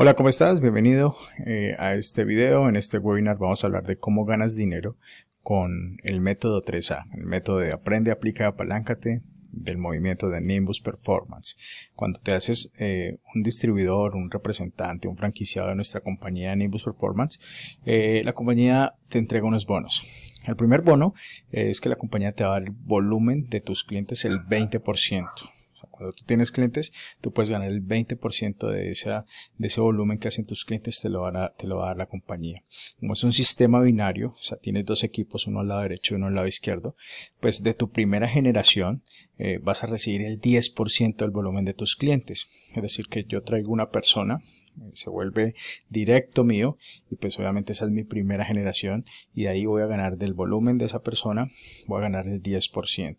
Hola, ¿cómo estás? Bienvenido eh, a este video. En este webinar vamos a hablar de cómo ganas dinero con el método 3A, el método de aprende, aplica, apaláncate del movimiento de Nimbus Performance. Cuando te haces eh, un distribuidor, un representante, un franquiciado de nuestra compañía Nimbus Performance, eh, la compañía te entrega unos bonos. El primer bono es que la compañía te va a dar el volumen de tus clientes el 20%. Cuando tú tienes clientes, tú puedes ganar el 20% de, de ese volumen que hacen tus clientes, te lo, te lo va a dar la compañía. Como es un sistema binario, o sea, tienes dos equipos, uno al lado derecho y uno al lado izquierdo, pues de tu primera generación eh, vas a recibir el 10% del volumen de tus clientes. Es decir, que yo traigo una persona se vuelve directo mío y pues obviamente esa es mi primera generación y de ahí voy a ganar del volumen de esa persona, voy a ganar el 10%.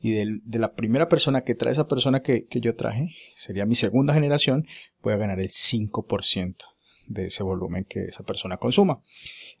Y de la primera persona que trae esa persona que, que yo traje, sería mi segunda generación, voy a ganar el 5% de ese volumen que esa persona consuma.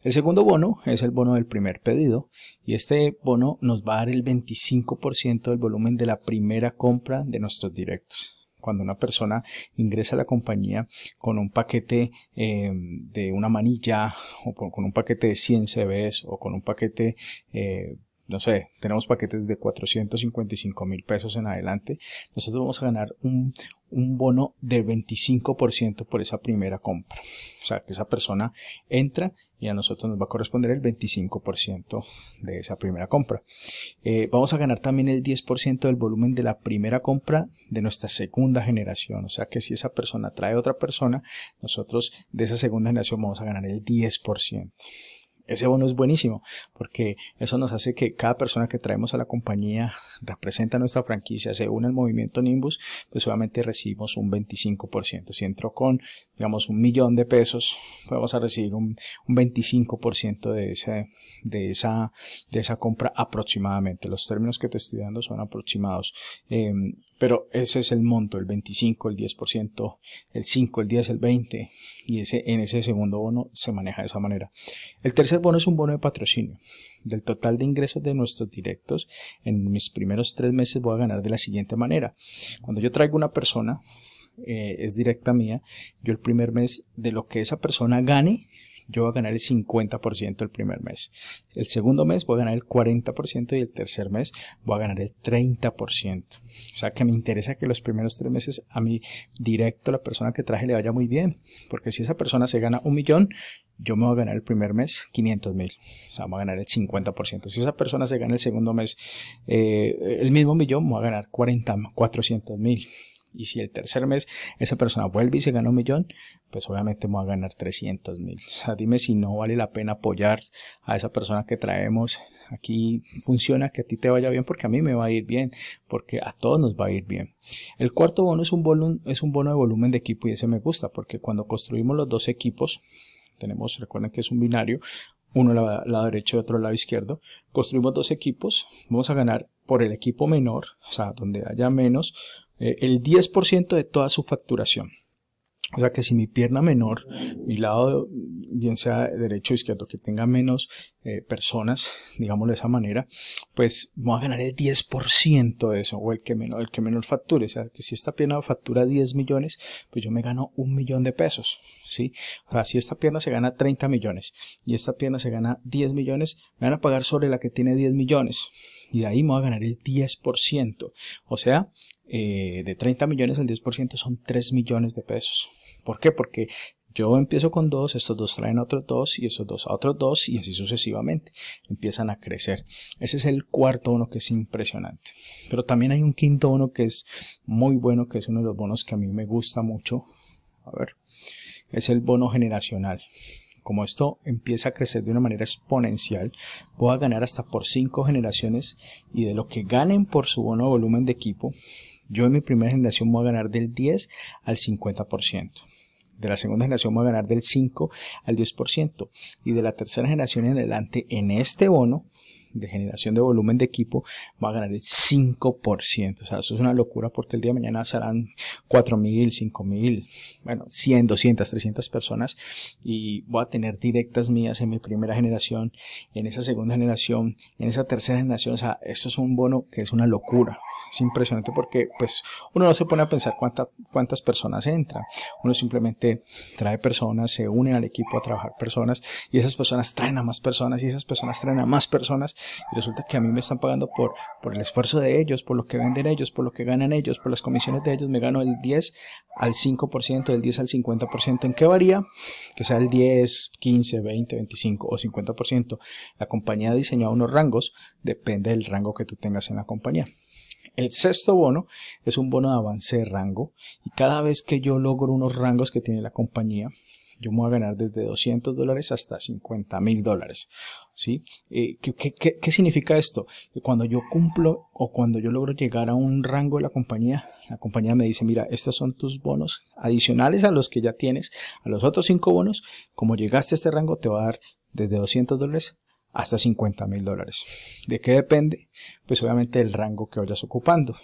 El segundo bono es el bono del primer pedido y este bono nos va a dar el 25% del volumen de la primera compra de nuestros directos cuando una persona ingresa a la compañía con un paquete eh, de una manilla o con un paquete de 100 CBs o con un paquete, eh, no sé, tenemos paquetes de 455 mil pesos en adelante, nosotros vamos a ganar un, bono del 25% por esa primera compra. O sea, que esa persona entra y a nosotros nos va a corresponder el 25% de esa primera compra. Eh, vamos a ganar también el 10% del volumen de la primera compra de nuestra segunda generación, o sea que si esa persona trae otra persona, nosotros de esa segunda generación vamos a ganar el 10%. Ese bono es buenísimo porque eso nos hace que cada persona que traemos a la compañía representa nuestra franquicia, según el movimiento Nimbus, pues solamente recibimos un 25%. Si entró con digamos, un millón de pesos, vamos a recibir un, un 25% de, ese, de, esa, de esa compra aproximadamente. Los términos que te estoy dando son aproximados, em, pero ese es el monto, el 25, el 10%, el 5, el 10, el 20, y ese, en ese segundo bono se maneja de esa manera. El tercer bono es un bono de patrocinio. Del total de ingresos de nuestros directos, en mis primeros tres meses voy a ganar de la siguiente manera. Cuando yo traigo una persona, eh, es directa mía, yo el primer mes de lo que esa persona gane, yo voy a ganar el 50% el primer mes. El segundo mes voy a ganar el 40% y el tercer mes voy a ganar el 30%. O sea que me interesa que los primeros tres meses a mí directo la persona que traje le vaya muy bien. Porque si esa persona se gana un millón, yo me voy a ganar el primer mes 500 mil. O sea, voy a ganar el 50%. Si esa persona se gana el segundo mes eh, el mismo millón, voy a ganar 40, 400 mil. Y si el tercer mes esa persona vuelve y se gana un millón, pues obviamente vamos a ganar 300 mil. O sea, dime si no vale la pena apoyar a esa persona que traemos. Aquí funciona que a ti te vaya bien porque a mí me va a ir bien, porque a todos nos va a ir bien. El cuarto bono es un, volumen, es un bono de volumen de equipo y ese me gusta porque cuando construimos los dos equipos, tenemos, recuerden que es un binario, uno al lado derecho y otro al lado izquierdo. Construimos dos equipos, vamos a ganar por el equipo menor, o sea, donde haya menos, eh, el 10% de toda su facturación. O sea que si mi pierna menor, mi lado, bien sea derecho o izquierdo, que tenga menos eh, personas, digámoslo de esa manera, pues voy a ganar el 10% de eso, o el que, menor, el que menor facture. O sea que si esta pierna factura 10 millones, pues yo me gano un millón de pesos. ¿sí? O sea, si esta pierna se gana 30 millones y esta pierna se gana 10 millones, me van a pagar sobre la que tiene 10 millones. Y de ahí me voy a ganar el 10%. O sea, eh, de 30 millones el 10% son 3 millones de pesos. ¿Por qué? Porque yo empiezo con dos, estos dos traen otros dos y estos dos a otros dos y así sucesivamente. Empiezan a crecer. Ese es el cuarto bono que es impresionante. Pero también hay un quinto bono que es muy bueno, que es uno de los bonos que a mí me gusta mucho. A ver, es el bono generacional. Como esto empieza a crecer de una manera exponencial, voy a ganar hasta por cinco generaciones y de lo que ganen por su bono de volumen de equipo, yo en mi primera generación voy a ganar del 10 al 50%. De la segunda generación voy a ganar del 5 al 10%. Y de la tercera generación en adelante, en este bono, de generación de volumen de equipo va a ganar el 5%. O sea, eso es una locura porque el día de mañana serán 4.000, 5.000, bueno, 100, 200, 300 personas y voy a tener directas mías en mi primera generación, en esa segunda generación, en esa tercera generación. O sea, eso es un bono que es una locura. Es impresionante porque pues uno no se pone a pensar cuántas cuántas personas entran. Uno simplemente trae personas, se unen al equipo a trabajar personas y esas personas traen a más personas y esas personas traen a más personas y resulta que a mí me están pagando por, por el esfuerzo de ellos, por lo que venden ellos, por lo que ganan ellos, por las comisiones de ellos, me gano el 10 al 5%, del 10 al 50%, ¿en qué varía? Que sea el 10, 15, 20, 25 o 50%. La compañía ha diseñado unos rangos, depende del rango que tú tengas en la compañía. El sexto bono es un bono de avance de rango y cada vez que yo logro unos rangos que tiene la compañía, yo me voy a ganar desde 200 dólares hasta 50 mil dólares. ¿sí? Eh, ¿qué, significa esto? Que cuando yo cumplo o cuando yo logro llegar a un rango de la compañía, la compañía me dice, mira, estos son tus bonos adicionales a los que ya tienes, a los otros cinco bonos, como llegaste a este rango te va a dar desde 200 dólares hasta 50 mil dólares. ¿De qué depende? Pues obviamente del rango que vayas ocupando.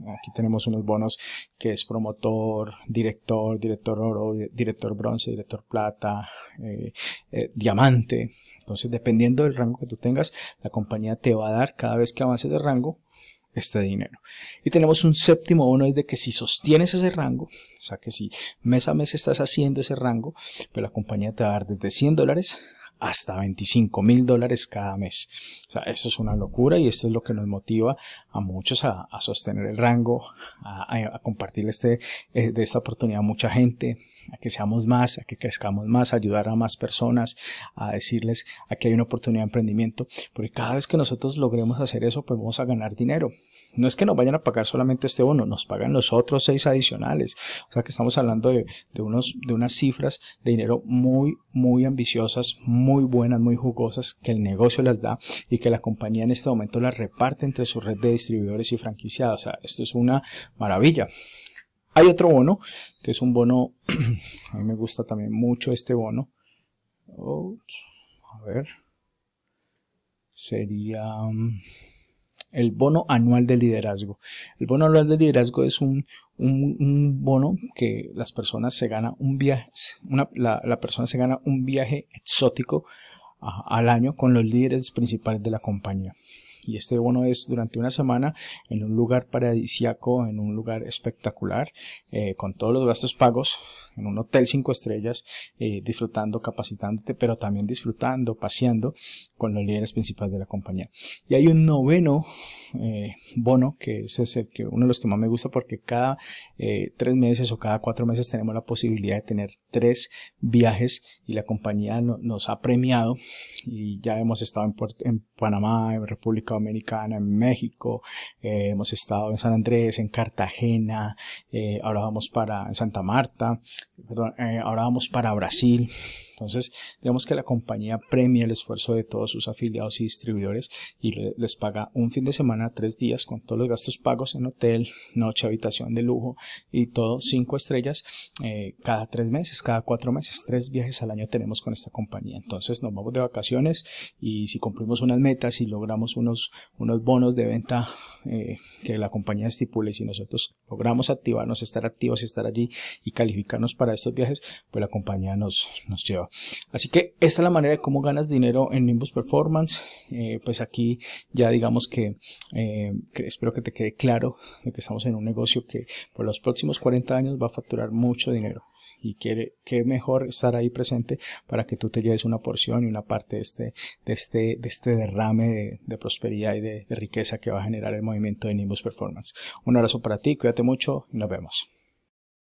Aquí tenemos unos bonos que es promotor, director, director oro, director bronce, director plata, eh, eh, diamante, entonces, dependiendo del rango que tú tengas, la compañía te va a dar cada vez que avances de rango este dinero. Y tenemos un séptimo bono es de que si sostienes ese rango, o sea que si mes a mes estás haciendo ese rango, pues la compañía te va a dar desde 100 dólares hasta 25 mil dólares cada mes. O sea, eso es una locura y esto es lo que nos motiva a muchos a, a sostener el rango, a, a, compartir este, eh, de esta oportunidad a mucha gente, a que seamos más, a que crezcamos más, a ayudar a más personas, a decirles aquí hay una oportunidad de emprendimiento, porque cada vez que nosotros logremos hacer eso, pues vamos a ganar dinero. No es que nos vayan a pagar solamente este bono, nos pagan los otros seis adicionales. O sea que estamos hablando de, unos, de unas cifras de dinero muy, muy ambiciosas, muy buenas, muy jugosas, que el negocio las da y que la compañía en este momento las reparte entre su red de distribuidores y franquiciados. O sea, esto es una maravilla. Hay otro bono, que es un bono, a mí me gusta también mucho este bono. a ver, sería... Mm, el bono anual de liderazgo. El bono anual de liderazgo es un, bono que las personas se gana un viaje, la, persona se gana un viaje exótico al año con los líderes principales de la compañía y este bono es durante una semana en un lugar paradisiaco, en un lugar espectacular, eh, con todos los gastos pagos, en un hotel cinco estrellas, eh, disfrutando, capacitándote, pero también disfrutando, paseando con los líderes principales de la compañía. Y hay un noveno eh, bono, que es el que, uno de los que más me gusta porque cada tres meses o cada cuatro meses tenemos la posibilidad de tener tres viajes y la compañía nos ha premiado y ya hemos estado en, en Panamá, en República americana en México, eh, hemos estado en San Andrés, en Cartagena, eh, ahora vamos para en Santa Marta, perdón, eh, ahora vamos para Brasil. Entonces, digamos que la compañía premia el esfuerzo de todos sus afiliados y distribuidores y les paga un fin de semana, tres días, con todos los gastos pagos en hotel, noche, habitación de lujo y todo, cinco estrellas cada tres meses, cada cuatro meses, tres viajes al año tenemos con esta compañía. Entonces, nos vamos de vacaciones y si cumplimos unas metas y logramos unos unos, bonos de venta eh, que la compañía estipule. Si nosotros logramos activarnos, estar activos y estar allí y calificarnos para estos viajes, pues la compañía nos, nos lleva. Así que esta es la manera de cómo ganas dinero en Nimbus Performance. Eh, pues aquí ya digamos eh, que, espero que te quede claro de que estamos en un negocio que por los próximos 40 años va a facturar mucho dinero. Y qué, que mejor estar ahí presente para que tú te lleves una porción y una parte de este, de este, de este derrame de, prosperidad y de, de riqueza que va a generar el movimiento de Nimbus Performance. Un abrazo para ti, cuídate mucho y nos vemos.